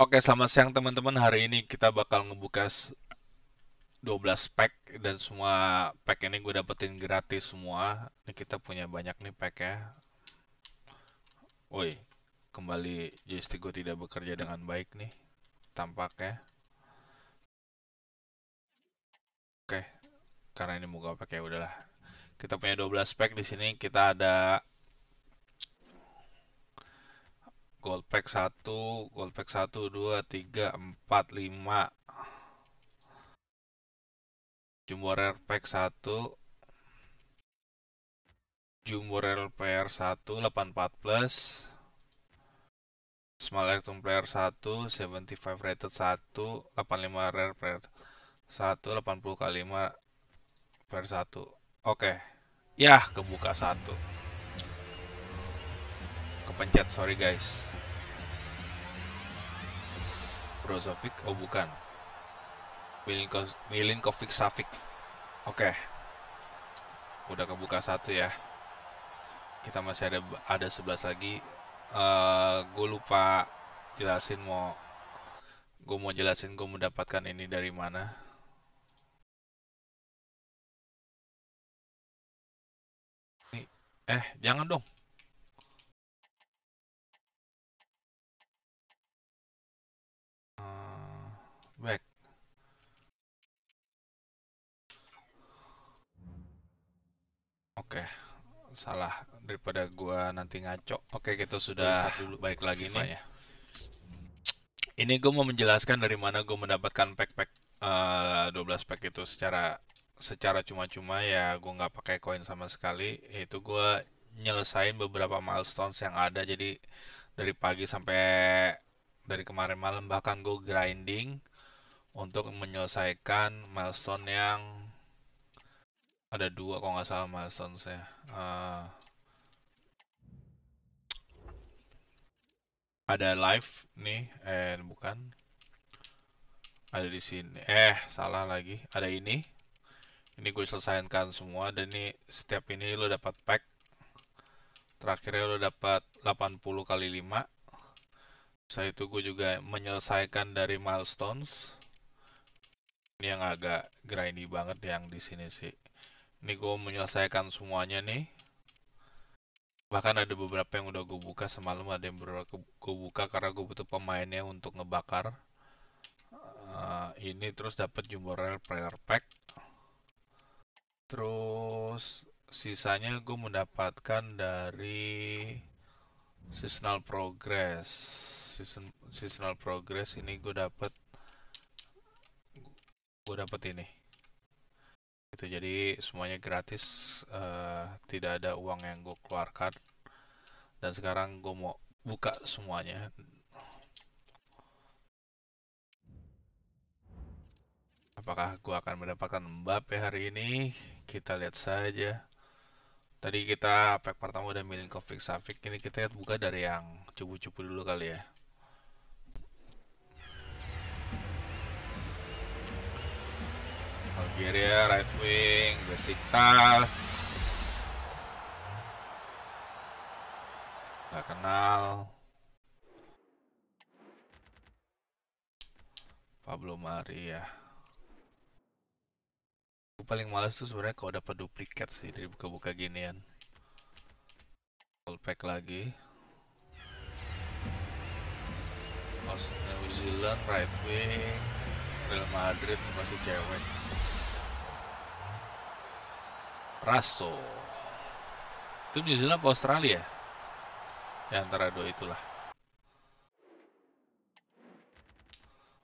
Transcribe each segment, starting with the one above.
Oke, selamat siang teman-teman. Hari ini kita bakal ngebuka 12 pack dan semua pack ini gue dapetin gratis semua. Ini kita punya banyak nih pack ya. Woi, kembali joystick gue tidak bekerja dengan baik nih Tampak ya. Oke, karena ini mau pakai ya udahlah. Kita punya 12 pack di sini. Kita ada gold pack 1, gold pack 1, 2, 3, 4, 5. Jumbo Rare Pack 1. Jumbo Rare player 1, 84 plus. Small Electrum Player 1, 75 rated 1, 85 Rare Player 1, 80 kali 5 Player 1. Oke. Okay. Yah, kebuka 1 Kepencet, sorry guys. Brozovic oh bukan Milinko, Milinkovic Savic oke okay. udah kebuka satu ya kita masih ada ada 11 lagi uh, eh, gue lupa jelasin mau gue mau jelasin gue mendapatkan ini dari mana eh jangan dong salah daripada gua nanti ngaco. Oke, kita sudah dulu baik lagi nih. Ya. Ini gue mau menjelaskan dari mana gue mendapatkan pack-pack uh, eh, 12 pack itu secara secara cuma-cuma ya gue nggak pakai koin sama sekali itu gue nyelesain beberapa milestones yang ada jadi dari pagi sampai dari kemarin malam bahkan gue grinding untuk menyelesaikan milestone yang ada dua kok nggak salah mas saya uh, ah. ada live nih and bukan ada di sini eh salah lagi ada ini ini gue selesaikan semua dan ini setiap ini lo dapat pack terakhirnya lo dapat 80 kali 5 saya itu gue juga menyelesaikan dari milestones ini yang agak grindy banget yang di sini sih ini gue menyelesaikan semuanya nih. Bahkan ada beberapa yang udah gue buka semalam, ada yang baru gue buka karena gue butuh pemainnya untuk ngebakar. Uh, ini terus dapat jumbo rare player pack. Terus sisanya gue mendapatkan dari seasonal progress. Season, seasonal progress ini gue dapat gue dapat ini gitu jadi semuanya gratis uh, tidak ada uang yang gue keluarkan dan sekarang gue mau buka semuanya apakah gue akan mendapatkan Mbappe hari ini kita lihat saja tadi kita pack pertama udah milih Kovic Safik ini kita lihat buka dari yang cubu-cubu dulu kali ya Algeria right wing Besiktas nggak kenal Pablo Maria ya. Aku paling males tuh sebenarnya kalau dapat duplikat sih dari buka-buka ginian Full pack lagi Australia, New Zealand, right wing Real Madrid masih cewek Raso itu New Zealand apa Australia ya antara dua itulah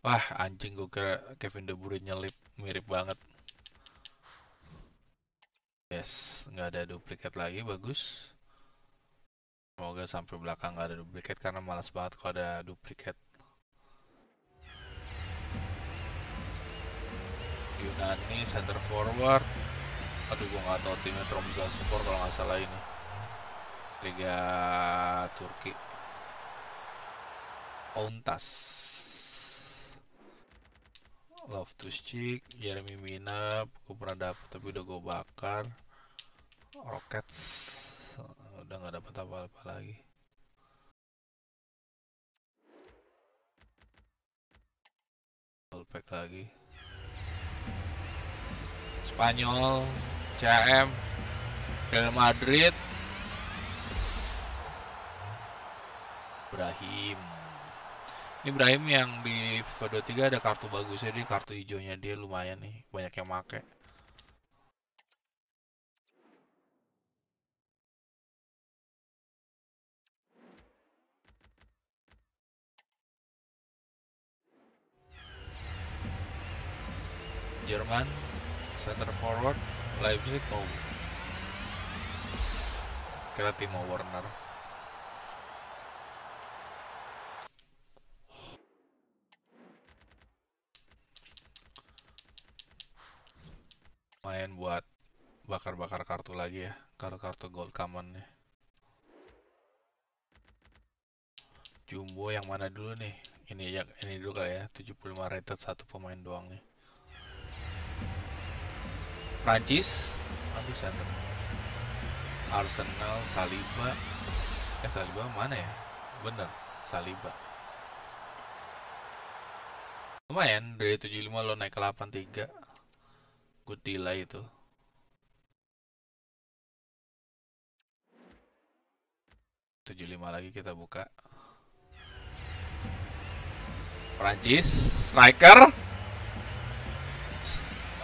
wah anjing gue kira Kevin De Bruyne nyelip mirip banget yes nggak ada duplikat lagi bagus semoga sampai belakang nggak ada duplikat karena malas banget kalau ada duplikat ini center forward aduh gue nggak tau timnya Tromsøspor kalau nggak salah ini Liga Turki Ontas to cheek Jeremy Mina gue pernah dapet tapi udah gue bakar Rockets udah nggak dapet apa-apa lagi pack lagi Spanyol, CM, Real Madrid, Ibrahim. Ini Ibrahim yang di Fedo 3 ada kartu bagusnya dia, kartu hijaunya dia lumayan nih, banyak yang make. Jerman center forward Leipzig mau kira Timo Werner main buat bakar-bakar kartu lagi ya kartu-kartu gold common nih. jumbo yang mana dulu nih ini ya ini dulu kali ya 75 rated satu pemain doang nih Prancis aduh center Arsenal Saliba eh Saliba mana ya bener Saliba lumayan dari tujuh lima lo naik ke 83 good deal itu tujuh lima lagi kita buka Prancis striker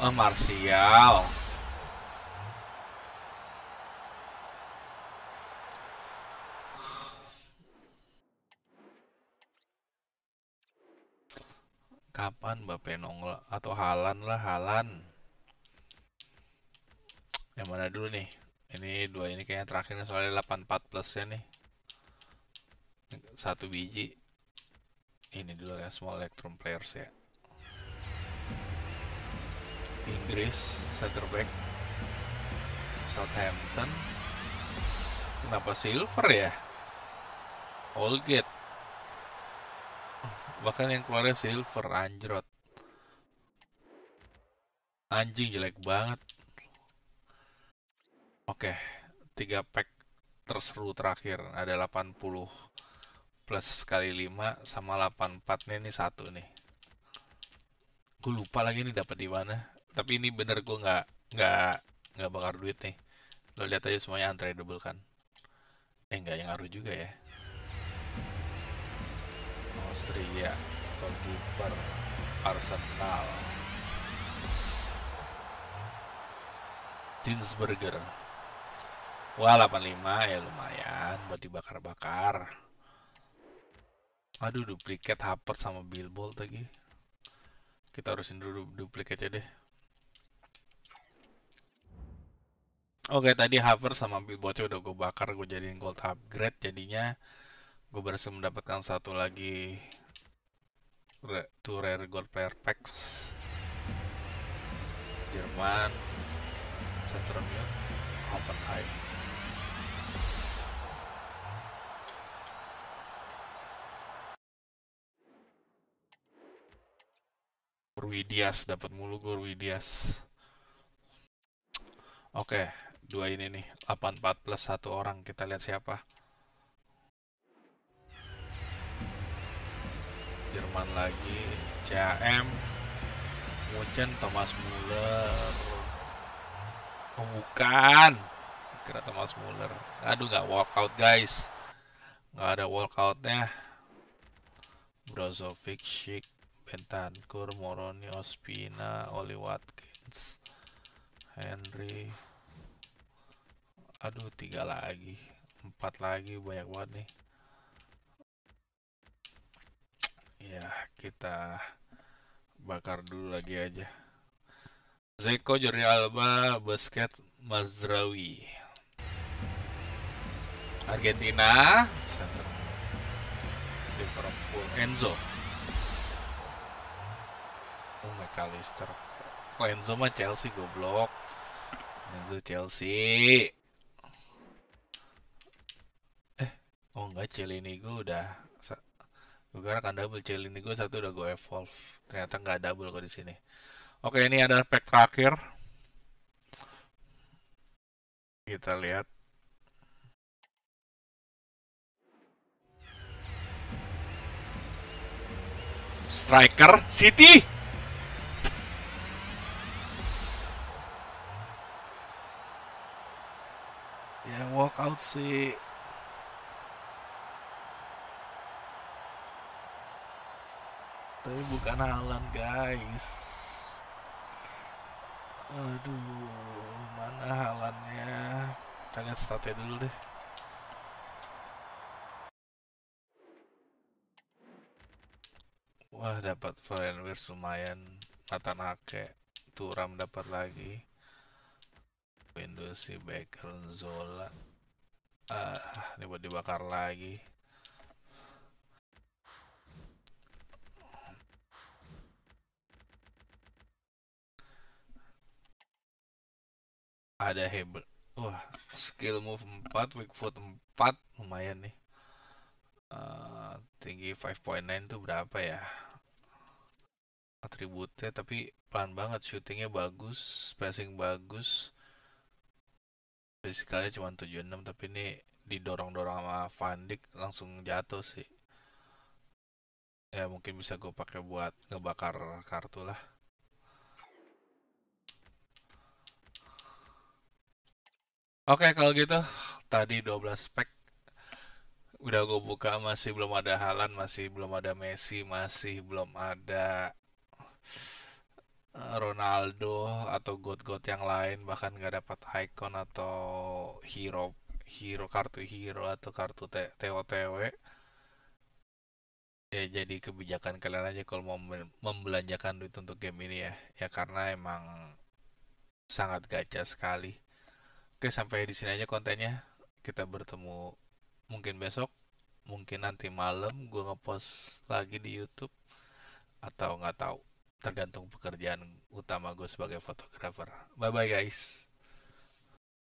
Oh, Martial. Kapan Bapak nongol atau Halan lah Halan. Yang mana dulu nih? Ini dua ini kayaknya terakhir soalnya 84 plusnya nih. Satu biji. Ini dulu ya small electron players ya. Inggris center back Southampton kenapa silver ya all gate bahkan yang keluarnya silver anjrot anjing jelek banget oke tiga pack terseru terakhir ada 80 plus kali 5 sama 84 nih ini satu nih gue lupa lagi ini dapat di mana tapi ini bener gue nggak nggak nggak bakar duit nih lo lihat aja semuanya untradeable kan eh nggak yang ngaruh juga ya Austria goalkeeper Arsenal Dinsberger Wah 85 ya lumayan buat dibakar-bakar Aduh duplikat Harper sama Billboard lagi Kita harusin dulu duplikatnya deh Oke, oh, tadi hover sama Billboardnya udah gue bakar, gue jadiin gold upgrade, jadinya gue berhasil mendapatkan satu lagi two rare gold player packs Jerman Centermute Open high Diaz dapat mulu gue Rui Oke, dua ini nih 84 plus satu orang kita lihat siapa Jerman lagi CAM Mucen Thomas Muller oh, bukan kira Thomas Muller aduh nggak walkout guys nggak ada walkoutnya Brozovic, Schick, Bentancur, Moroni, Ospina, Oli Watkins, Henry, aduh tiga lagi empat lagi banyak banget nih ya kita bakar dulu lagi aja Zeko, Jordi Alba, basket Mazrawi Argentina center Liverpool Enzo Oh McAllister Oh Enzo mah Chelsea goblok Enzo Chelsea oh enggak ini gue udah gue kira akan double ini gue satu udah gue evolve ternyata nggak double kok di sini oke ini ada pack terakhir kita lihat striker City ya walk out sih tapi bukan Halan guys aduh mana Halannya kita lihat statnya dulu deh wah dapat Florian lumayan Nathan Hake Turam dapat lagi Windows si background Zola ah ini buat dibakar lagi ada hebel, wah skill move 4 weak foot 4 lumayan nih uh, tinggi 5.9 itu berapa ya atributnya tapi pelan banget shootingnya bagus spacing bagus fisikanya cuma 76 tapi ini didorong-dorong sama Van Dijk langsung jatuh sih ya mungkin bisa gue pakai buat ngebakar kartu lah Oke, kalau gitu tadi 12 pack udah gue buka masih belum ada Halan, masih belum ada Messi, masih belum ada eh, Ronaldo atau god-god yang lain bahkan nggak dapat icon atau hero hero kartu hero atau kartu TOTW ya jadi kebijakan kalian aja kalau mau membelanjakan duit untuk game ini ya ya karena emang sangat gacha sekali Oke, sampai di sini aja kontennya. Kita bertemu mungkin besok, mungkin nanti malam gue ngepost lagi di YouTube atau nggak tahu, tergantung pekerjaan utama gue sebagai fotografer. Bye bye guys.